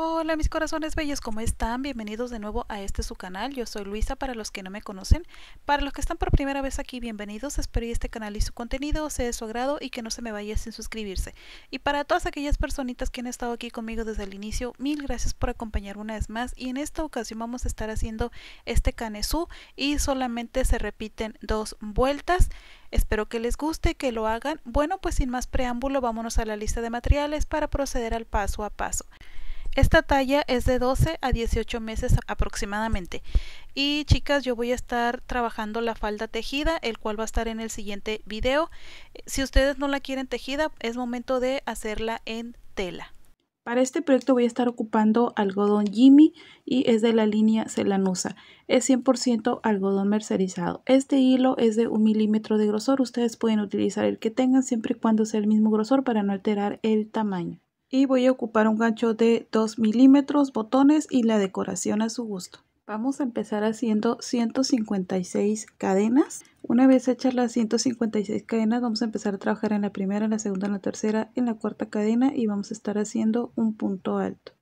Hola mis corazones bellos, ¿cómo están? Bienvenidos de nuevo a este su canal. Yo soy Luisa para los que no me conocen. Para los que están por primera vez aquí, bienvenidos. Espero que este canal y su contenido sea de su agrado y que no se me vaya sin suscribirse. Y para todas aquellas personitas que han estado aquí conmigo desde el inicio, mil gracias por acompañar una vez más. Y en esta ocasión vamos a estar haciendo este canesú y solamente se repiten dos vueltas. Espero que les guste, que lo hagan. Bueno, pues sin más preámbulo, vámonos a la lista de materiales para proceder al paso a paso. Esta talla es de 12 a 18 meses aproximadamente. Y chicas, yo voy a estar trabajando la falda tejida, el cual va a estar en el siguiente video. Si ustedes no la quieren tejida, es momento de hacerla en tela. Para este proyecto voy a estar ocupando algodón Jimmy y es de la línea Celanusa. Es 100% algodón mercerizado. Este hilo es de un milímetro de grosor. Ustedes pueden utilizar el que tengan siempre y cuando sea el mismo grosor para no alterar el tamaño y voy a ocupar un gancho de 2 milímetros, botones y la decoración a su gusto. Vamos a empezar haciendo 156 cadenas. Una vez hechas las 156 cadenas vamos a empezar a trabajar en la primera, en la segunda, en la tercera, en la cuarta cadena y vamos a estar haciendo un punto alto.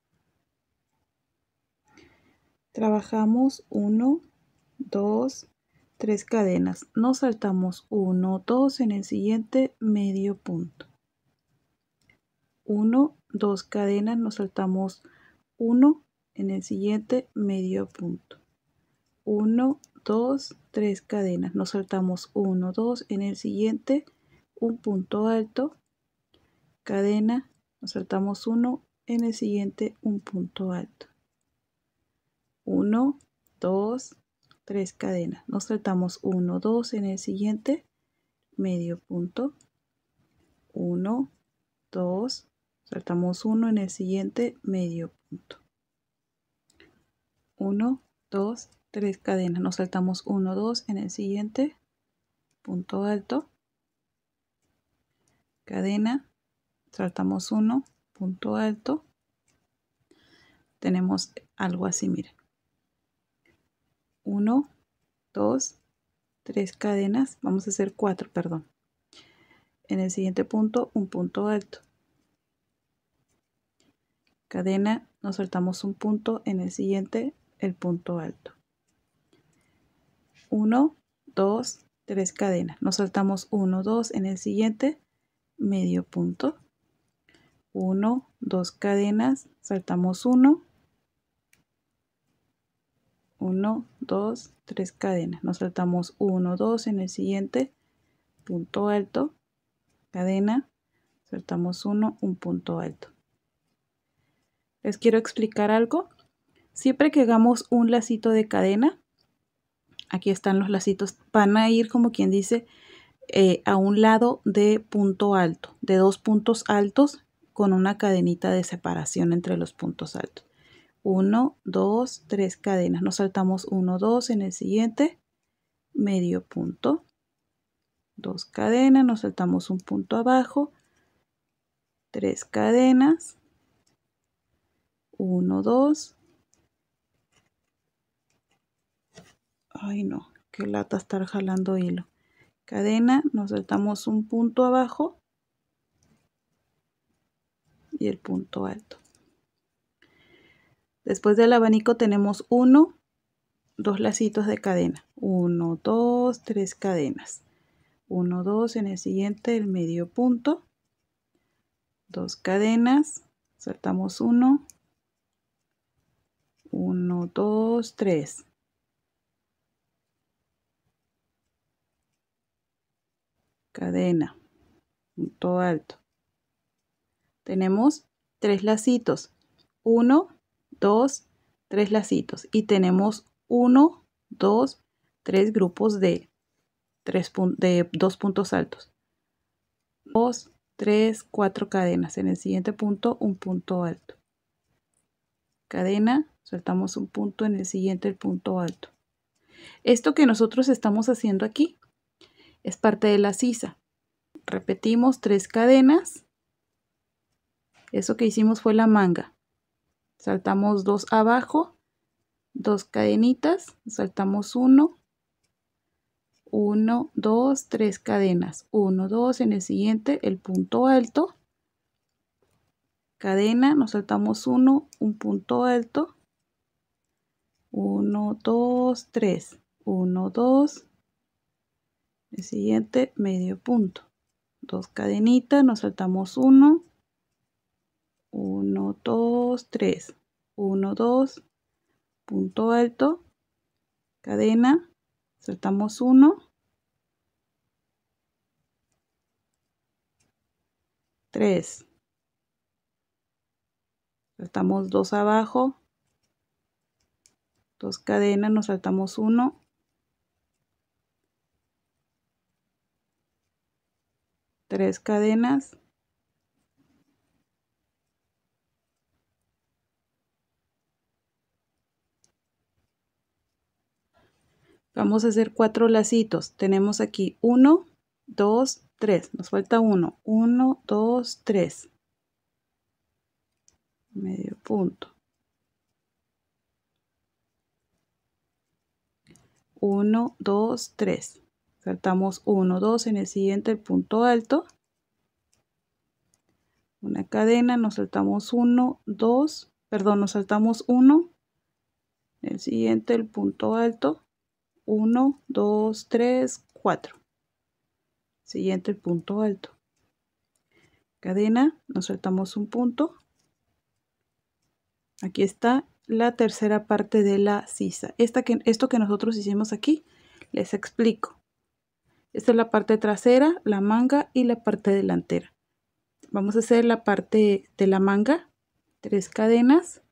Trabajamos 1, 2, 3 cadenas. Nos saltamos 1, 2 en el siguiente medio punto. 1, 2 cadenas, nos saltamos 1, en el siguiente medio punto. 1, 2, 3 cadenas, nos saltamos 1, 2, en el siguiente un punto alto, cadena, nos saltamos 1, en el siguiente un punto alto. 1, 2, 3 cadenas, nos saltamos 1, 2, en el siguiente medio punto. 1, 2, saltamos uno en el siguiente medio punto 1 2 3 cadenas nos saltamos 1 2 en el siguiente punto alto cadena saltamos 1 punto alto tenemos algo así miren 1 2 3 cadenas vamos a hacer 4 perdón en el siguiente punto un punto alto cadena, nos saltamos un punto, en el siguiente el punto alto. 1, 2, 3 cadenas. Nos saltamos 1, 2 en el siguiente medio punto. 1, 2 cadenas, saltamos 1. 1, 2, 3 cadenas. Nos saltamos 1, 2 en el siguiente punto alto, cadena, saltamos 1, un punto alto. Les quiero explicar algo. Siempre que hagamos un lacito de cadena, aquí están los lacitos, van a ir como quien dice eh, a un lado de punto alto, de dos puntos altos con una cadenita de separación entre los puntos altos. 1, dos tres cadenas. Nos saltamos uno 2 en el siguiente, medio punto, dos cadenas, nos saltamos un punto abajo, tres cadenas, 1, 2. Ay no, qué lata estar jalando hilo. Cadena, nos saltamos un punto abajo y el punto alto. Después del abanico tenemos 1, 2 lacitos de cadena. 1, 2, 3 cadenas. 1, 2, en el siguiente el medio punto. 2 cadenas, saltamos 1, 1, 2, 3. Cadena, punto alto. Tenemos tres lacitos. 1, 2, 3 lacitos. Y tenemos 1, 2, 3 grupos de, 2 de dos puntos altos. 2, 3, 4 cadenas. En el siguiente punto, un punto alto. Cadena, saltamos un punto en el siguiente, el punto alto. Esto que nosotros estamos haciendo aquí es parte de la sisa. Repetimos tres cadenas. Eso que hicimos fue la manga. Saltamos dos abajo, dos cadenitas, saltamos uno, 1, dos tres cadenas. uno dos en el siguiente el punto alto. Cadena, nos saltamos uno un punto alto. 1, 2, 3, 1, 2, el siguiente medio punto, dos cadenitas, nos saltamos 1, 1, 2, 3, 1, 2, punto alto, cadena, saltamos 1, 3, saltamos 2 abajo, dos cadenas, nos saltamos uno. Tres cadenas. Vamos a hacer cuatro lacitos. Tenemos aquí 1, 2, 3. Nos falta 1. 1, 2, 3. Medio punto. 1, 2, 3. Saltamos 1, 2 en el siguiente el punto alto. Una cadena, nos saltamos 1, 2, perdón, nos saltamos 1. En el siguiente el punto alto. 1, 2, 3, 4. Siguiente el punto alto. Cadena, nos saltamos un punto. Aquí está la tercera parte de la sisa. que, esto que nosotros hicimos aquí, les explico. Esta es la parte trasera, la manga y la parte delantera. Vamos a hacer la parte de la manga, tres cadenas,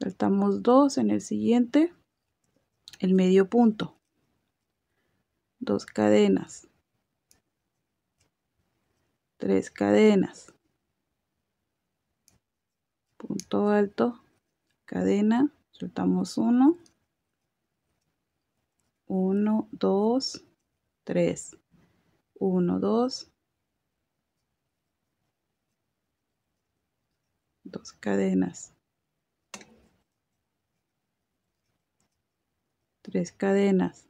saltamos dos en el siguiente, el medio punto, dos cadenas, tres cadenas, punto alto, cadena, soltamos 1, 1, 2, 3, 1, 2, 2 cadenas, 3 cadenas,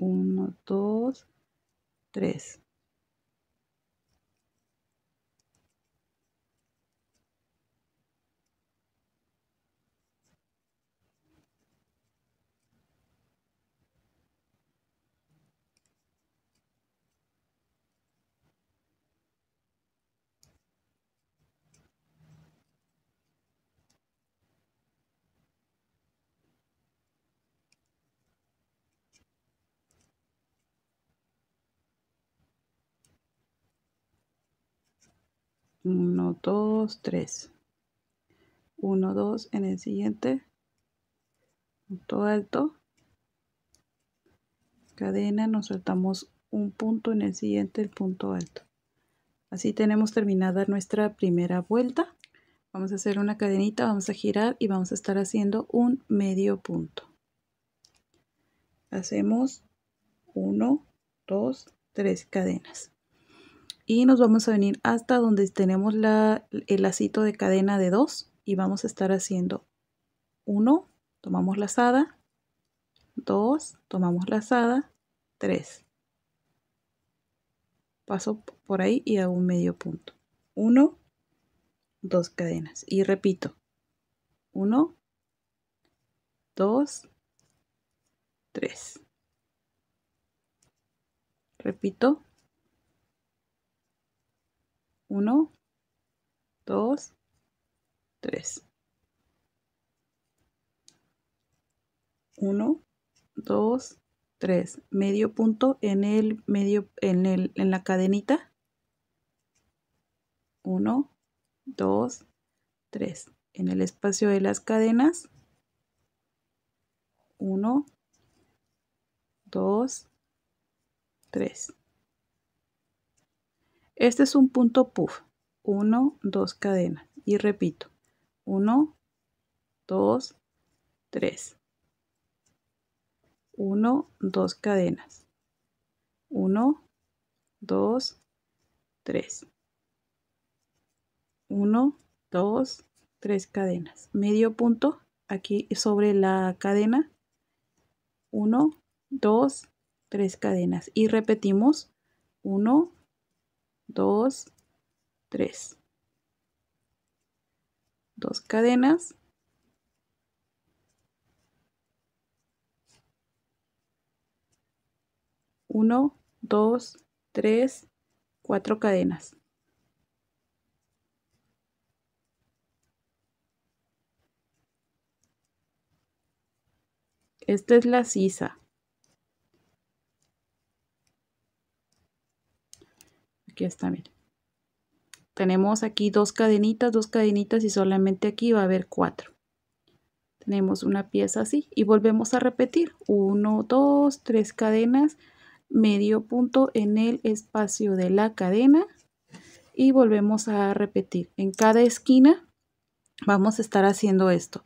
1, 2, 3. 1, 2, 3. 1, 2 en el siguiente. Punto alto. Cadena, nos saltamos un punto en el siguiente, el punto alto. Así tenemos terminada nuestra primera vuelta. Vamos a hacer una cadenita, vamos a girar y vamos a estar haciendo un medio punto. Hacemos 1, 2, 3 cadenas y nos vamos a venir hasta donde tenemos el lacito de cadena de 2 y vamos a estar haciendo 1, tomamos lazada, 2, tomamos lazada, 3. Paso por ahí y hago un medio punto. 1, 2 cadenas y repito. 1, 2, 3. Repito, 1, 2, 3. 1, 2, 3. Medio punto en el medio en, el, en la cadenita. 1, 2, 3. En el espacio de las cadenas. 1, 2, 3. Este es un punto puff. 1, 2 cadenas. Y repito. 1, 2, 3. 1, 2 cadenas. 1, 2, 3. 1, 2, 3 cadenas. Medio punto aquí sobre la cadena. 1, 2, 3 cadenas. Y repetimos. 1, 2 3 dos cadenas 1 2 3 4 cadenas esta es la sisa aquí está, Tenemos aquí dos cadenitas, dos cadenitas y solamente aquí va a haber cuatro. Tenemos una pieza así y volvemos a repetir. Uno, dos, tres cadenas, medio punto en el espacio de la cadena y volvemos a repetir. En cada esquina vamos a estar haciendo esto.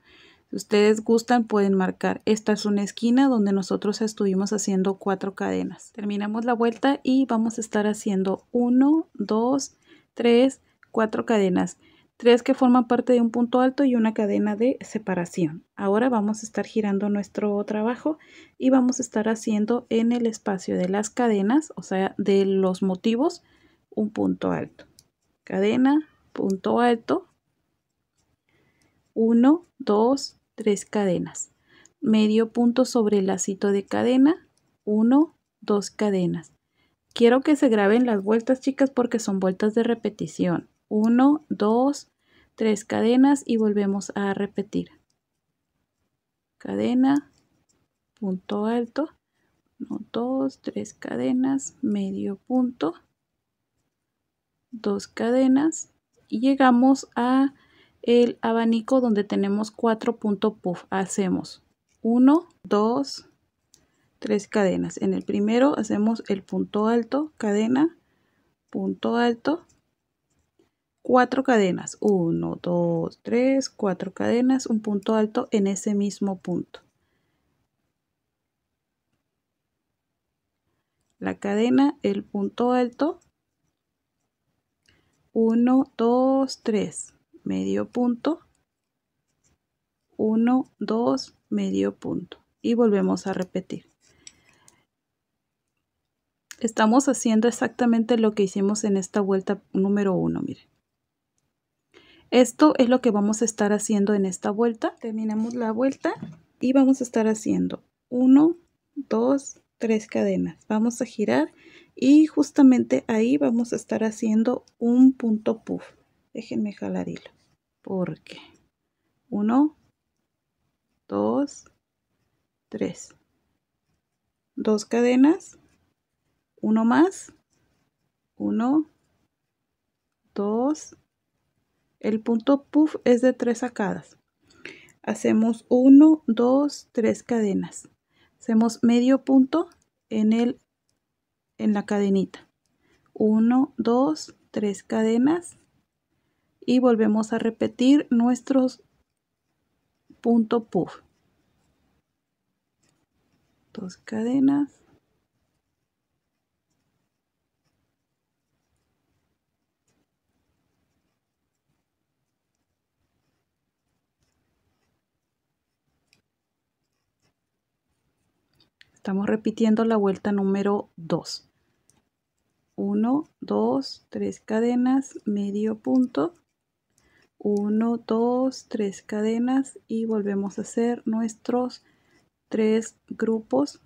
Si ustedes gustan pueden marcar. Esta es una esquina donde nosotros estuvimos haciendo cuatro cadenas. Terminamos la vuelta y vamos a estar haciendo 1, 2, 3, 4 cadenas. Tres que forman parte de un punto alto y una cadena de separación. Ahora vamos a estar girando nuestro trabajo y vamos a estar haciendo en el espacio de las cadenas, o sea, de los motivos, un punto alto. Cadena, punto alto, 1, 2, 3 cadenas. Medio punto sobre el lacito de cadena, 1, 2 cadenas. Quiero que se graben las vueltas, chicas, porque son vueltas de repetición. 1, 2, 3 cadenas y volvemos a repetir. Cadena, punto alto, 1, 2, 3 cadenas, medio punto, 2 cadenas y llegamos a el abanico donde tenemos cuatro puntos puff hacemos 1 2 3 cadenas en el primero hacemos el punto alto cadena punto alto 4 cadenas 1 2 3 4 cadenas un punto alto en ese mismo punto la cadena el punto alto 1 2 3 medio punto, 1, 2, medio punto y volvemos a repetir. Estamos haciendo exactamente lo que hicimos en esta vuelta número 1, miren. Esto es lo que vamos a estar haciendo en esta vuelta. Terminamos la vuelta y vamos a estar haciendo 1, 2, 3 cadenas. Vamos a girar y justamente ahí vamos a estar haciendo un punto puff déjenme jalar hilo porque 1 2 3 dos cadenas uno más 1 2 el punto puff es de 3 sacadas hacemos 1 2 3 cadenas hacemos medio punto en el en la cadenita 1 2 3 cadenas y volvemos a repetir nuestros punto puff dos cadenas Estamos repitiendo la vuelta número 2. 1, 2, tres cadenas, medio punto, 1 2 3 cadenas y volvemos a hacer nuestros tres grupos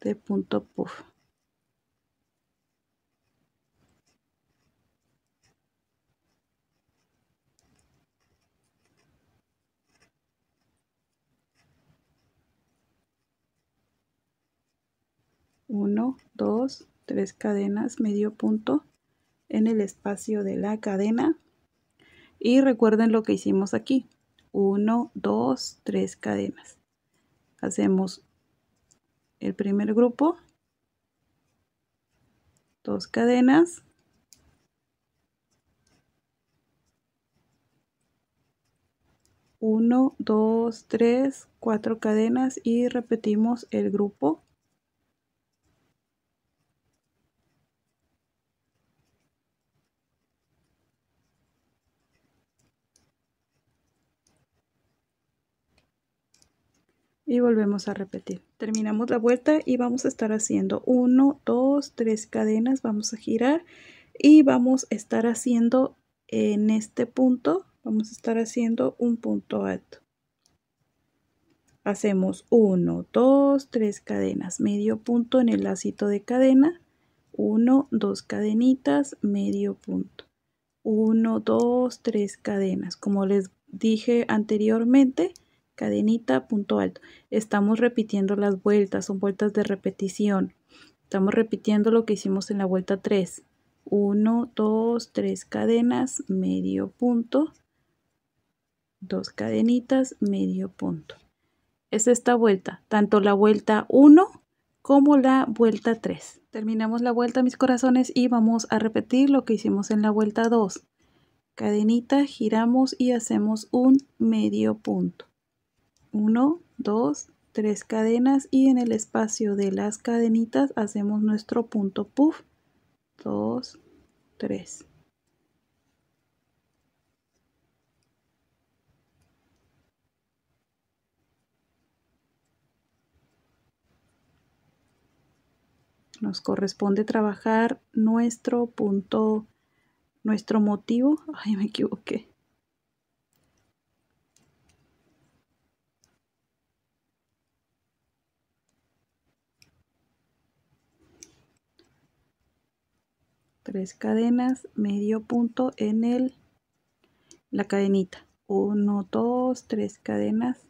de punto puff 1, 2, 3 cadenas medio punto en el espacio de la cadena y recuerden lo que hicimos aquí. 1, 2, 3 cadenas. Hacemos el primer grupo. Dos cadenas. Uno, dos, tres, cuatro cadenas y repetimos el grupo y volvemos a repetir terminamos la vuelta y vamos a estar haciendo 1 2 3 cadenas vamos a girar y vamos a estar haciendo en este punto vamos a estar haciendo un punto alto hacemos 1 2 3 cadenas medio punto en el lacito de cadena 1 2 cadenitas medio punto 1 2 3 cadenas como les dije anteriormente cadenita, punto alto. Estamos repitiendo las vueltas, son vueltas de repetición. Estamos repitiendo lo que hicimos en la vuelta 3. 1, 2, 3 cadenas, medio punto. Dos cadenitas, medio punto. Es esta vuelta, tanto la vuelta 1 como la vuelta 3. Terminamos la vuelta, mis corazones, y vamos a repetir lo que hicimos en la vuelta 2. Cadenita, giramos y hacemos un medio punto. 1, 2, 3 cadenas y en el espacio de las cadenitas hacemos nuestro punto puff 2, 3 nos corresponde trabajar nuestro punto, nuestro motivo, ay me equivoqué, tres cadenas, medio punto en el, la cadenita. 1, 2, 3 cadenas.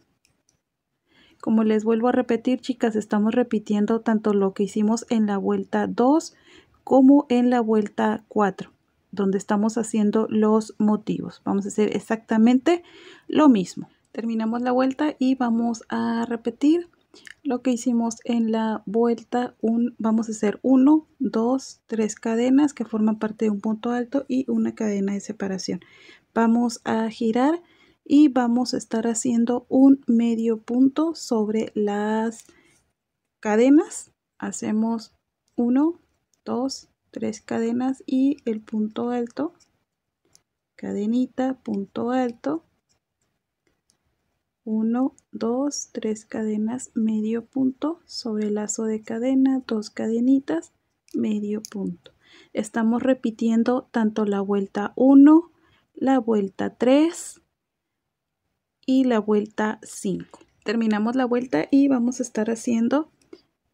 Como les vuelvo a repetir, chicas, estamos repitiendo tanto lo que hicimos en la vuelta 2 como en la vuelta 4, donde estamos haciendo los motivos. Vamos a hacer exactamente lo mismo. Terminamos la vuelta y vamos a repetir lo que hicimos en la vuelta vamos a hacer 1 2 3 cadenas que forman parte de un punto alto y una cadena de separación vamos a girar y vamos a estar haciendo un medio punto sobre las cadenas hacemos 1 2 3 cadenas y el punto alto cadenita punto alto 1, 2, 3 cadenas, medio punto, sobre el lazo de cadena, dos cadenitas, medio punto. Estamos repitiendo tanto la vuelta 1, la vuelta 3 y la vuelta 5. Terminamos la vuelta y vamos a estar haciendo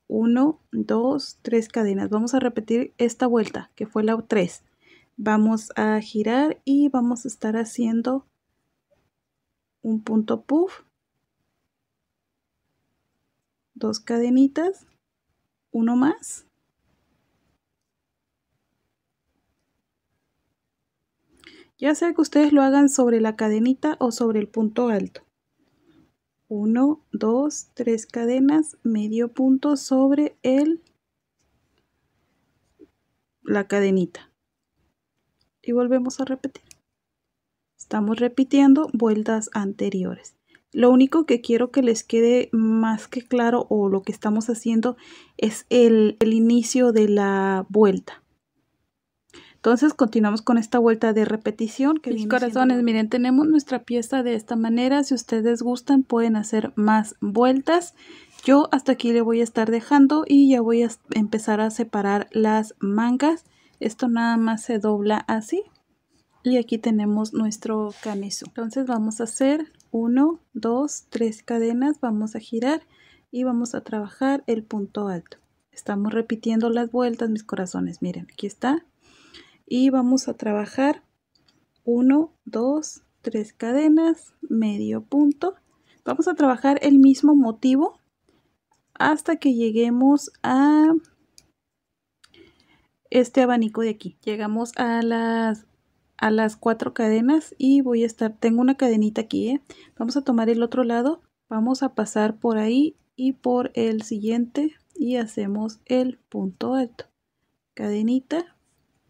1, 2, 3 cadenas. Vamos a repetir esta vuelta que fue la 3. Vamos a girar y vamos a estar haciendo un punto puff, dos cadenitas, uno más. Ya sea que ustedes lo hagan sobre la cadenita o sobre el punto alto. 1, dos, tres cadenas, medio punto sobre el, la cadenita. Y volvemos a repetir. Estamos repitiendo vueltas anteriores. Lo único que quiero que les quede más que claro o lo que estamos haciendo es el, inicio de la vuelta. Entonces continuamos con esta vuelta de repetición. Que Mis corazones, miren, tenemos nuestra pieza de esta manera. Si ustedes gustan pueden hacer más vueltas. Yo hasta aquí le voy a estar dejando y ya voy a empezar a separar las mangas. Esto nada más se dobla así y aquí tenemos nuestro caneso entonces vamos a hacer 1 2 3 cadenas vamos a girar y vamos a trabajar el punto alto estamos repitiendo las vueltas mis corazones miren aquí está y vamos a trabajar 1 2 3 cadenas medio punto vamos a trabajar el mismo motivo hasta que lleguemos a este abanico de aquí llegamos a las a las cuatro cadenas y voy a estar, tengo una cadenita aquí, ¿eh? vamos a tomar el otro lado, vamos a pasar por ahí y por el siguiente y hacemos el punto alto, cadenita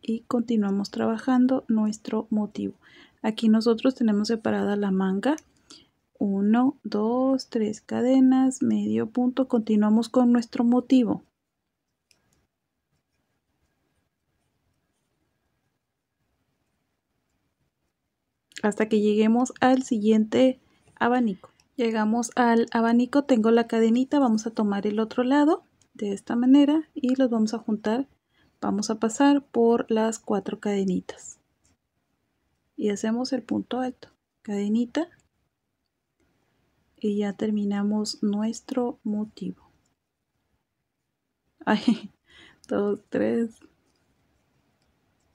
y continuamos trabajando nuestro motivo. Aquí nosotros tenemos separada la manga, 1, 2, 3 cadenas, medio punto, continuamos con nuestro motivo. hasta que lleguemos al siguiente abanico. Llegamos al abanico, tengo la cadenita, vamos a tomar el otro lado de esta manera y los vamos a juntar. Vamos a pasar por las cuatro cadenitas y hacemos el punto alto. Cadenita y ya terminamos nuestro motivo. Ay, dos, tres,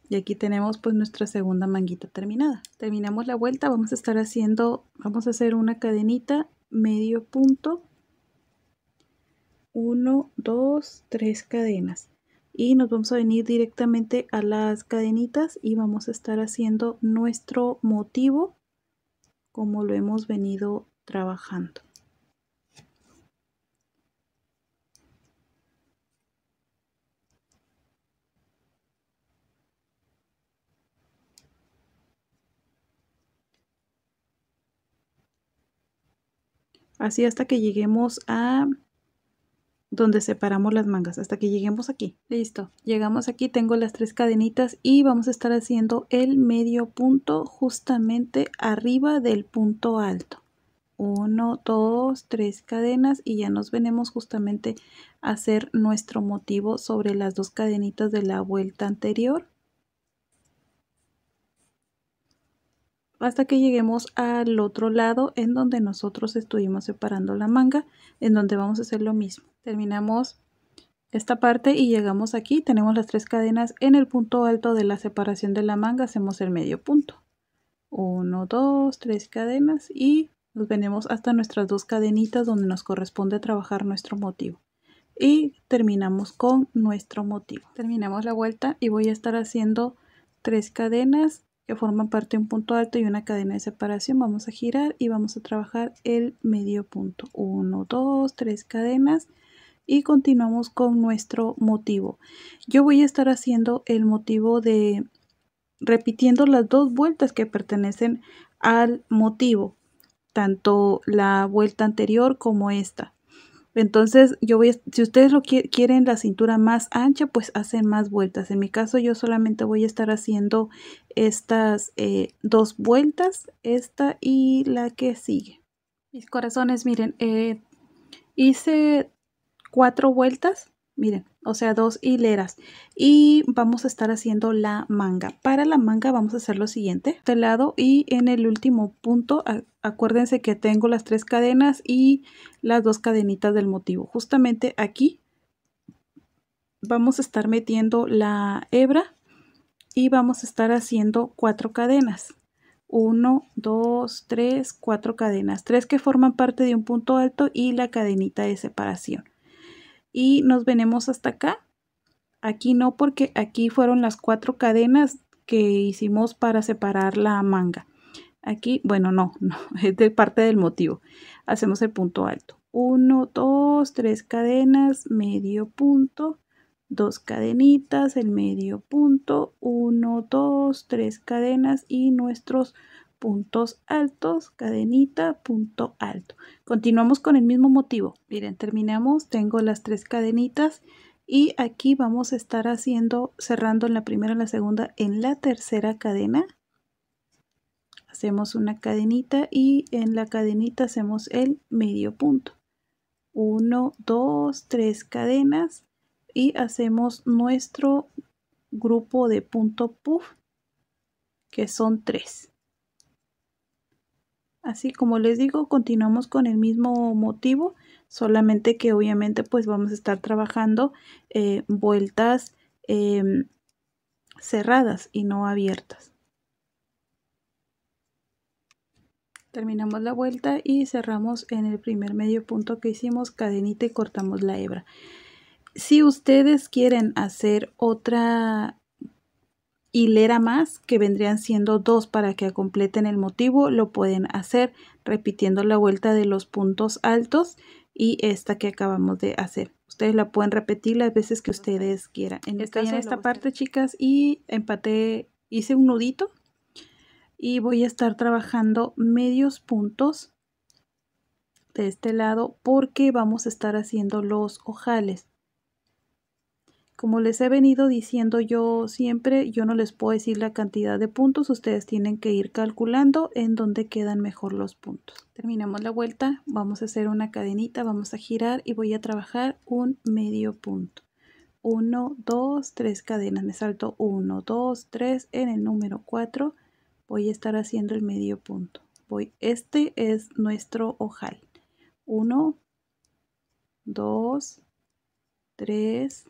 y aquí tenemos pues nuestra segunda manguita terminada terminamos la vuelta vamos a estar haciendo vamos a hacer una cadenita medio punto 1 2 3 cadenas y nos vamos a venir directamente a las cadenitas y vamos a estar haciendo nuestro motivo como lo hemos venido trabajando Así hasta que lleguemos a donde separamos las mangas, hasta que lleguemos aquí. Listo, llegamos aquí, tengo las tres cadenitas y vamos a estar haciendo el medio punto justamente arriba del punto alto. uno dos tres cadenas y ya nos venimos justamente a hacer nuestro motivo sobre las dos cadenitas de la vuelta anterior hasta que lleguemos al otro lado en donde nosotros estuvimos separando la manga, en donde vamos a hacer lo mismo. Terminamos esta parte y llegamos aquí, tenemos las tres cadenas en el punto alto de la separación de la manga, hacemos el medio punto. 1, 2, 3 cadenas y nos venimos hasta nuestras dos cadenitas donde nos corresponde trabajar nuestro motivo. Y terminamos con nuestro motivo. Terminamos la vuelta y voy a estar haciendo tres cadenas que forman parte de un punto alto y una cadena de separación. Vamos a girar y vamos a trabajar el medio punto. 1, 2, 3 cadenas y continuamos con nuestro motivo. Yo voy a estar haciendo el motivo de repitiendo las dos vueltas que pertenecen al motivo, tanto la vuelta anterior como esta. Entonces, yo voy si ustedes lo quieren la cintura más ancha, pues hacen más vueltas. En mi caso, yo solamente voy a estar haciendo estas eh, dos vueltas, esta y la que sigue. Mis corazones, miren, eh, hice cuatro vueltas, miren, o sea dos hileras y vamos a estar haciendo la manga para la manga vamos a hacer lo siguiente de lado y en el último punto acuérdense que tengo las tres cadenas y las dos cadenitas del motivo justamente aquí vamos a estar metiendo la hebra y vamos a estar haciendo cuatro cadenas uno dos tres cuatro cadenas, tres que forman parte de un punto alto y la cadenita de separación y nos venimos hasta acá. Aquí no porque aquí fueron las cuatro cadenas que hicimos para separar la manga. Aquí, bueno, no, no, es de parte del motivo. Hacemos el punto alto. 1, 2, 3 cadenas, medio punto, dos cadenitas, el medio punto, 1, 2, 3 cadenas y nuestros puntos altos, cadenita, punto alto. Continuamos con el mismo motivo. Miren, terminamos, tengo las tres cadenitas y aquí vamos a estar haciendo, cerrando en la primera, en la segunda, en la tercera cadena. Hacemos una cadenita y en la cadenita hacemos el medio punto. 1, 2, tres cadenas y hacemos nuestro grupo de punto puff que son tres. Así como les digo, continuamos con el mismo motivo, solamente que obviamente pues vamos a estar trabajando eh, vueltas em, cerradas y no abiertas. terminamos la vuelta y cerramos en el primer medio punto que hicimos cadenita y cortamos la hebra si ustedes quieren hacer otra hilera más, que vendrían siendo dos para que completen el motivo, lo pueden hacer repitiendo la vuelta de los puntos altos y esta que acabamos de hacer. Ustedes la pueden repetir las veces que ustedes quieran. En esta parte, chicas, y empaté, hice un nudito y voy a estar trabajando medios puntos de este lado porque vamos a estar haciendo los ojales. Como les he venido diciendo yo siempre, yo no les puedo decir la cantidad de puntos, ustedes tienen que ir calculando en dónde quedan mejor los puntos. Terminamos la vuelta, vamos a hacer una cadenita, vamos a girar y voy a trabajar un medio punto. 1, 2, 3 cadenas, me salto 1, 2, 3, en el número 4 voy a estar haciendo el medio punto. Voy, este es nuestro ojal. 1, 2, 3,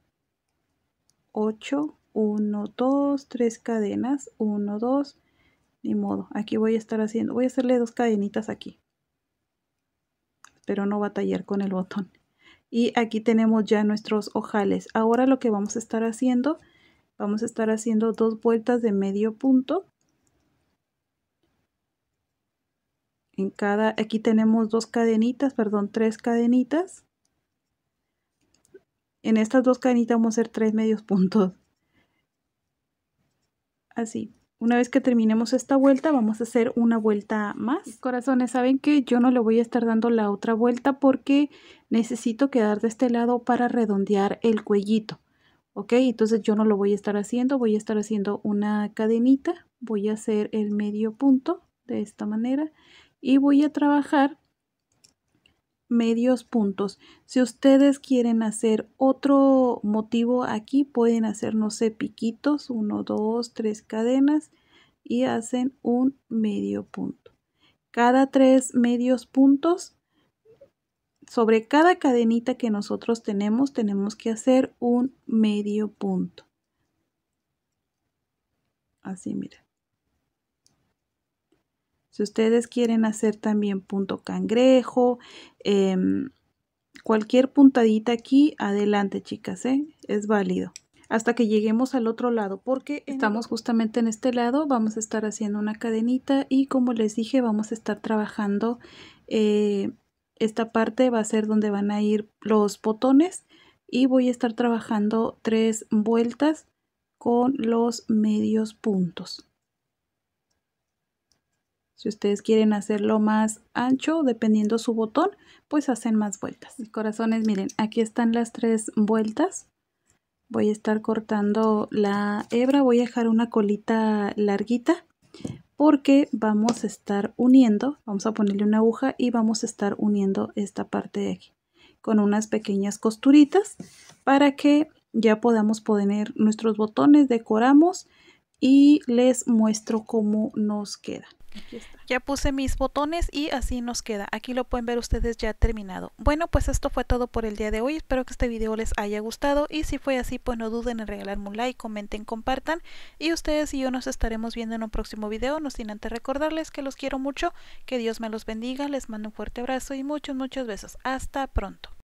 8, 1, 2, 3 cadenas, 1, 2, ni modo, aquí voy a estar haciendo, voy a hacerle dos cadenitas aquí, pero no va a tallar con el botón. Y aquí tenemos ya nuestros ojales. Ahora lo que vamos a estar haciendo, vamos a estar haciendo dos vueltas de medio punto. En cada, aquí tenemos dos cadenitas, perdón, tres cadenitas en estas dos cadenitas vamos a hacer tres medios puntos así una vez que terminemos esta vuelta vamos a hacer una vuelta más corazones saben que yo no le voy a estar dando la otra vuelta porque necesito quedar de este lado para redondear el cuellito ok entonces yo no lo voy a estar haciendo voy a estar haciendo una cadenita voy a hacer el medio punto de esta manera y voy a trabajar medios puntos. Si ustedes quieren hacer otro motivo aquí, pueden hacer, no sé, piquitos, 1, 2, 3 cadenas y hacen un medio punto. Cada tres medios puntos, sobre cada cadenita que nosotros tenemos, tenemos que hacer un medio punto. Así, mira. Si ustedes quieren hacer también punto cangrejo, em, cualquier puntadita aquí, adelante chicas, ¿eh? es válido. Hasta que lleguemos al otro lado, porque estamos justamente en este lado, vamos a estar haciendo una cadenita y como les dije, vamos a estar trabajando eh, esta parte va a ser donde van a ir los botones y voy a estar trabajando tres vueltas con los medios puntos. Si ustedes quieren hacerlo más ancho, dependiendo su botón, pues hacen más vueltas. Corazones, miren, aquí están las tres vueltas. Voy a estar cortando la hebra, voy a dejar una colita larguita porque vamos a estar uniendo, vamos a ponerle una aguja y vamos a estar uniendo esta parte de aquí con unas pequeñas costuritas para que ya podamos poner nuestros botones, decoramos y les muestro cómo nos queda. Ya puse mis botones y así nos queda. Aquí lo pueden ver ustedes ya terminado. Bueno, pues esto fue todo por el día de hoy. Espero que este video les haya gustado y si fue así, pues no duden en regalarme un like, comenten, compartan y ustedes y yo nos estaremos viendo en un próximo video. No sin antes recordarles que los quiero mucho, que Dios me los bendiga, les mando un fuerte abrazo y muchos, muchos besos. Hasta pronto.